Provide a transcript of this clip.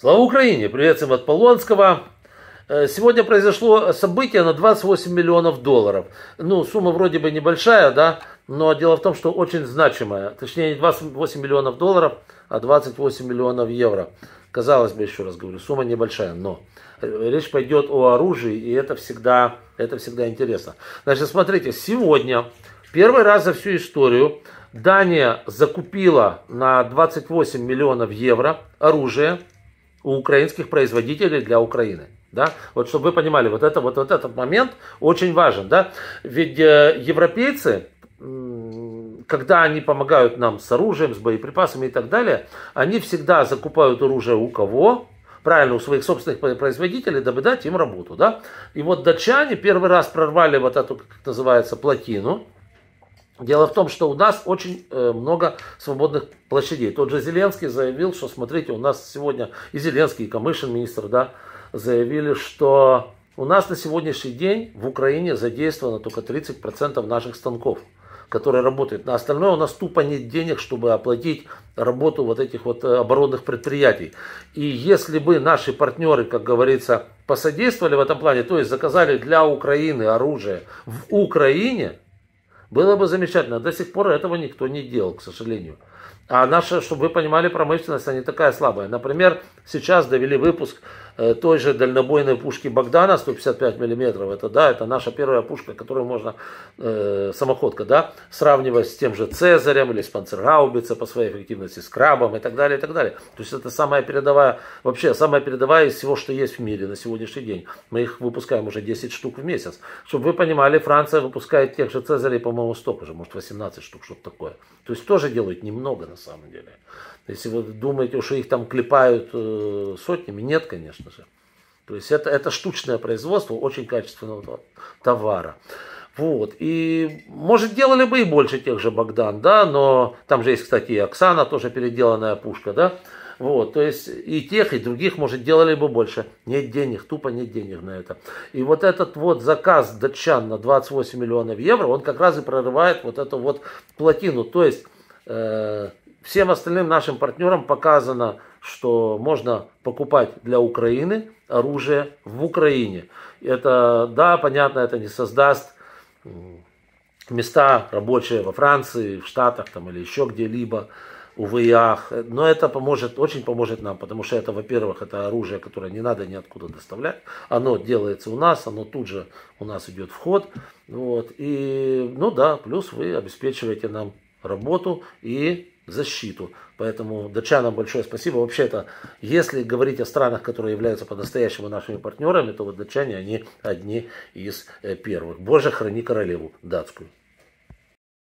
Слава Украине! Привет от Полонского. Э, сегодня произошло событие на 28 миллионов долларов. Ну, сумма вроде бы небольшая, да, но дело в том, что очень значимая. Точнее, не 28 миллионов долларов, а 28 миллионов евро. Казалось бы, еще раз говорю, сумма небольшая, но э, речь пойдет о оружии, и это всегда, это всегда интересно. Значит, смотрите, сегодня первый раз за всю историю Дания закупила на 28 миллионов евро оружие – у украинских производителей для Украины. Да? Вот чтобы вы понимали, вот, это, вот, вот этот момент очень важен. Да? Ведь э, европейцы, когда они помогают нам с оружием, с боеприпасами и так далее, они всегда закупают оружие у кого? правильно, у своих собственных производителей, дабы дать им работу, да. И вот датчане первый раз прорвали вот эту, как называется, плотину, Дело в том, что у нас очень э, много свободных площадей. Тот же Зеленский заявил, что, смотрите, у нас сегодня и Зеленский, и Камышин, министр, да, заявили, что у нас на сегодняшний день в Украине задействовано только 30% наших станков, которые работают. На остальное у нас тупо нет денег, чтобы оплатить работу вот этих вот э, оборонных предприятий. И если бы наши партнеры, как говорится, посодействовали в этом плане, то есть заказали для Украины оружие в Украине – было бы замечательно. До сих пор этого никто не делал, к сожалению. А наша, чтобы вы понимали, промышленность, она не такая слабая. Например, сейчас довели выпуск э, той же дальнобойной пушки Богдана 155 миллиметров. Это, да, это наша первая пушка, которую можно, э, самоходка, да, сравнивать с тем же Цезарем или с Панцергаубице по своей эффективности, с Крабом и так далее, и так далее. То есть это самая передовая, вообще самая передовая из всего, что есть в мире на сегодняшний день. Мы их выпускаем уже 10 штук в месяц. Чтобы вы понимали, Франция выпускает тех же Цезарей, по-моему, столько же, может 18 штук, что-то такое. То есть тоже делают немного много на самом деле. Если вы думаете, что их там клепают э, сотнями, нет, конечно же. То есть это, это штучное производство очень качественного товара. Вот. И, может, делали бы и больше тех же Богдан, да, но там же есть, кстати, и Оксана, тоже переделанная пушка, да. Вот, то есть и тех, и других, может, делали бы больше. Нет денег, тупо нет денег на это. И вот этот вот заказ датчан на 28 миллионов евро, он как раз и прорывает вот эту вот плотину. То есть Э, всем остальным нашим партнерам показано, что можно покупать для Украины оружие в Украине. Это, да, понятно, это не создаст места рабочие во Франции, в Штатах там, или еще где-либо, увы и а. Но это поможет, очень поможет нам, потому что это, во-первых, это оружие, которое не надо ниоткуда доставлять. Оно делается у нас, оно тут же у нас идет вход. Вот. И, ну да, плюс вы обеспечиваете нам работу и защиту. Поэтому датчанам большое спасибо. Вообще-то, если говорить о странах, которые являются по-настоящему нашими партнерами, то вот датчане, они одни из э, первых. Боже, храни королеву датскую.